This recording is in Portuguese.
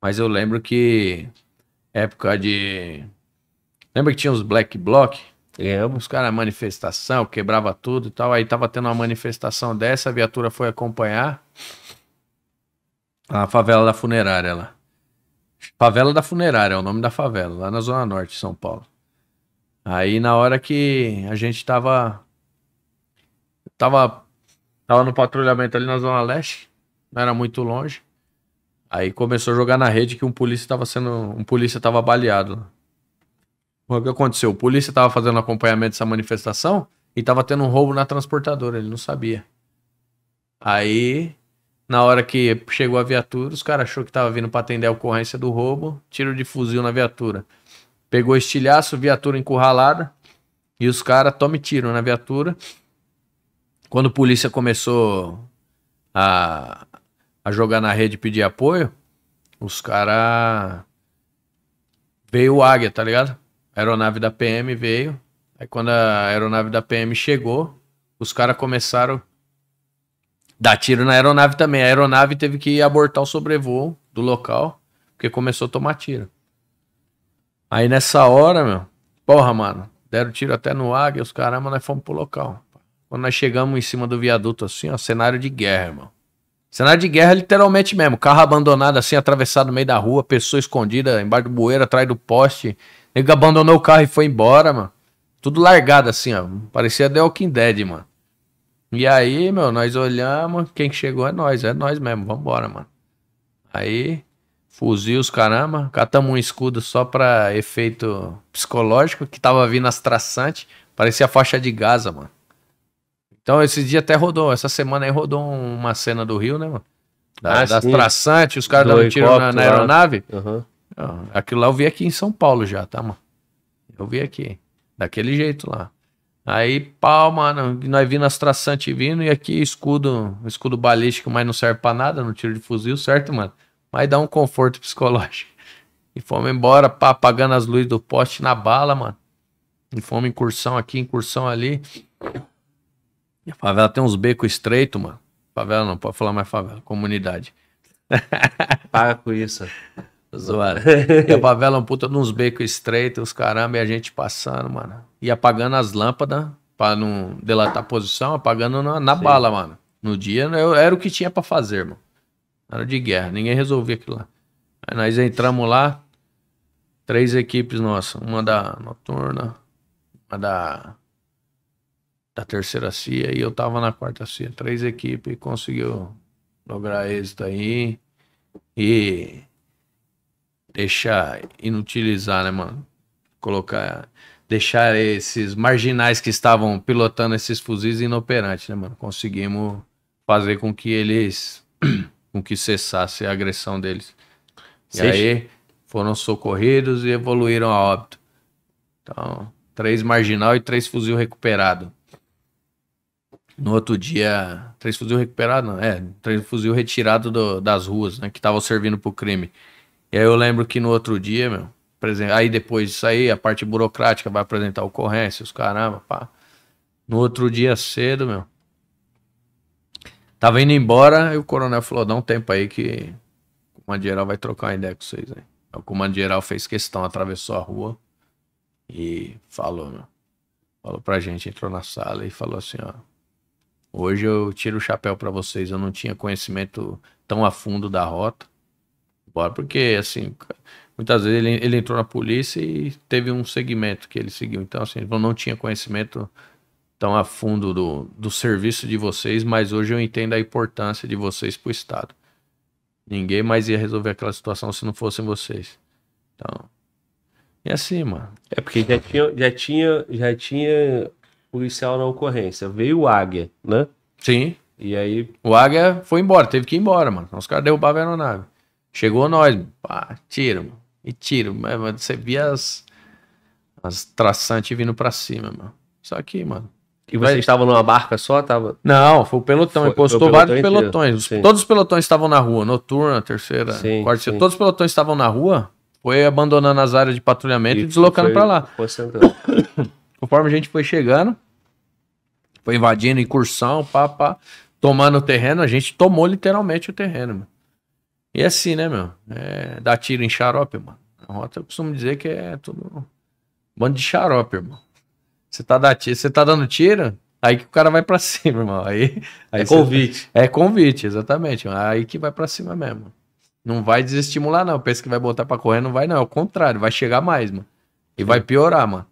Mas eu lembro que época de. Lembra que tinha os Black Bloc? Lembro. Os caras, manifestação, quebrava tudo e tal. Aí tava tendo uma manifestação dessa, a viatura foi acompanhar. A favela da funerária lá. Favela da funerária é o nome da favela, lá na Zona Norte de São Paulo. Aí na hora que a gente tava. Tava. Tava no patrulhamento ali na Zona Leste. Não era muito longe. Aí começou a jogar na rede que um polícia estava sendo. Um polícia estava baleado. O que aconteceu? O polícia estava fazendo acompanhamento dessa manifestação e estava tendo um roubo na transportadora, ele não sabia. Aí, na hora que chegou a viatura, os caras achou que estava vindo para atender a ocorrência do roubo, tiro de fuzil na viatura. Pegou estilhaço, viatura encurralada, e os caras tome tiro na viatura. Quando a polícia começou a, a jogar na rede e pedir apoio, os caras. Veio o Águia, tá ligado? A aeronave da PM veio. Aí quando a aeronave da PM chegou, os caras começaram dar tiro na aeronave também. A aeronave teve que abortar o sobrevoo do local, porque começou a tomar tiro. Aí nessa hora, meu, porra, mano, deram tiro até no águia, os mas nós fomos pro local. Quando nós chegamos em cima do viaduto assim, ó, cenário de guerra, irmão. Cenário de guerra, literalmente mesmo. Carro abandonado, assim, atravessado no meio da rua, pessoa escondida embaixo do bueiro, atrás do poste. Ele nego abandonou o carro e foi embora, mano. Tudo largado, assim, ó. Parecia The Walking Dead, mano. E aí, meu, nós olhamos, quem chegou é nós, é nós mesmo, vambora, mano. Aí, fuzil os caramba, catamos um escudo só pra efeito psicológico, que tava vindo as traçantes, parecia faixa de Gaza, mano. Então, esse dia até rodou, essa semana aí rodou uma cena do Rio, né, mano? Da, ah, das sim. traçantes, os caras dando tiro na, na aeronave. Uhum. Aquilo lá eu vi aqui em São Paulo já, tá, mano? Eu vi aqui. Daquele jeito lá. Aí, pau, mano, nós vindo as traçantes vindo e aqui escudo, escudo balístico, mas não serve pra nada, no tiro de fuzil, certo, mano? Mas dá um conforto psicológico. E fomos embora, pá, apagando as luzes do poste na bala, mano. E fomos incursão aqui, incursão ali. A favela tem uns becos estreitos, mano. Favela não, pode falar mais favela, comunidade. Paga com isso. Zoado. E a favela é um puta de uns becos estreitos, caramba, e a gente passando, mano. E apagando as lâmpadas pra não delatar a posição, apagando na, na bala, mano. No dia né, eu, era o que tinha para fazer, mano. Era de guerra, ninguém resolvia aquilo lá. Aí nós entramos lá, três equipes nossas, uma da noturna, uma da da terceira CIA e eu estava na quarta CIA. Três equipes conseguiu lograr êxito aí e deixar inutilizar, né, mano? Colocar, deixar esses marginais que estavam pilotando esses fuzis inoperantes, né, mano? Conseguimos fazer com que eles, com que cessasse a agressão deles. E aí foram socorridos e evoluíram a óbito. Então, três marginal e três fuzil recuperado. No outro dia, três fuzil recuperado, não, é, três fuzil retirado do, das ruas, né, que estavam servindo pro crime. E aí eu lembro que no outro dia, meu, aí depois disso aí, a parte burocrática vai apresentar ocorrência, os caramba, pá. No outro dia cedo, meu, tava indo embora e o coronel falou, dá um tempo aí que o comando geral vai trocar uma ideia com vocês aí. O comando geral fez questão, atravessou a rua e falou, meu, falou pra gente, entrou na sala e falou assim, ó, Hoje eu tiro o chapéu para vocês, eu não tinha conhecimento tão a fundo da rota. Bora, porque assim, muitas vezes ele, ele entrou na polícia e teve um segmento que ele seguiu. Então, assim, eu não tinha conhecimento tão a fundo do, do serviço de vocês, mas hoje eu entendo a importância de vocês para o Estado. Ninguém mais ia resolver aquela situação se não fossem vocês. Então, e assim, mano. É porque já tinha, já tinha, já tinha policial na ocorrência. Veio o Águia, né? Sim. E aí. O Águia foi embora, teve que ir embora, mano. Os caras derrubavam a aeronave. Chegou nós, pá, tiro, mano. E tiro. Mano. Você via as, as traçantes vindo pra cima, mano. só aqui, mano. E vocês Mas... estavam numa barca só? Tava... Não, foi o pelotão. Encostou vários inteiro. pelotões. Sim. Todos os pelotões estavam na rua, noturna, terceira, sim, quarta. Sim. Todos os pelotões estavam na rua, foi abandonando as áreas de patrulhamento e, e deslocando para lá. Conforme a gente foi chegando, foi invadindo incursão, pá, pá, tomando o terreno, a gente tomou literalmente o terreno, mano. E é assim, né, meu? É, dá tiro em xarope, mano. A rota eu costumo dizer que é tudo bando de xarope, irmão. Você tá, você tá dando tiro, aí que o cara vai pra cima, irmão. Aí, aí é convite. Tá... É convite, exatamente. Aí que vai pra cima mesmo. Não vai desestimular, não. Pensa que vai botar pra correr, não vai, não. É o contrário, vai chegar mais, mano. E Sim. vai piorar, mano.